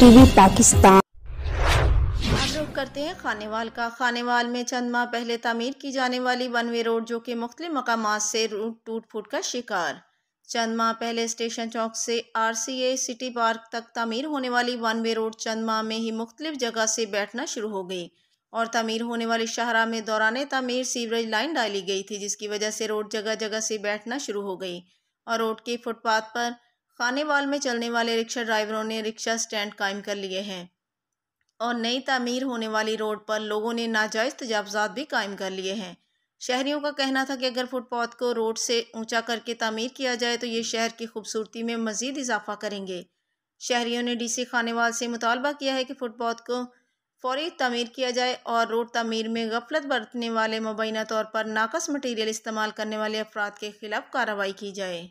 TV Pakistan करते हैं खानेवाल का खानेवाल में चंद माह पहले तमीर की जाने वाली वन वे रोड जो कि मुख्त मकाम से रूट टूट फूट का शिकार चंद माह पहले स्टेशन चौक से R C A city park तक तमीर होने वाली वन वे रोड चंद माह में ही मुख्तलिफ जगह से बैठना शुरू हो गई और तमीर होने वाली शाहरा में दौरान तमीर सीवरेज लाइन डाली गई थी जिसकी वजह से रोड जगह जगह से बैठना शुरू हो गई और रोड के फुटपाथ पर खानेवाल में चलने वाले रिक्शा ड्राइवरों ने रिक्शा स्टैंड कायम कर लिए हैं और नई तमीर होने वाली रोड पर लोगों ने नाजायज़ तजावजात भी कायम कर लिए हैं शहरियों का कहना था कि अगर फुटपाथ को रोड से ऊंचा करके तमीर किया जाए तो ये शहर की खूबसूरती में मज़ीद इजाफा करेंगे शहरियों ने डीसी खानेवाल से मुतालबा किया है कि फुटपाथ को फौरी तमीर किया जाए और रोड तमीर में गफलत बरतने वाले मुबैना तौर पर नाकस मटीरियल इस्तेमाल करने वाले अफराद के खिलाफ कार्रवाई की जाए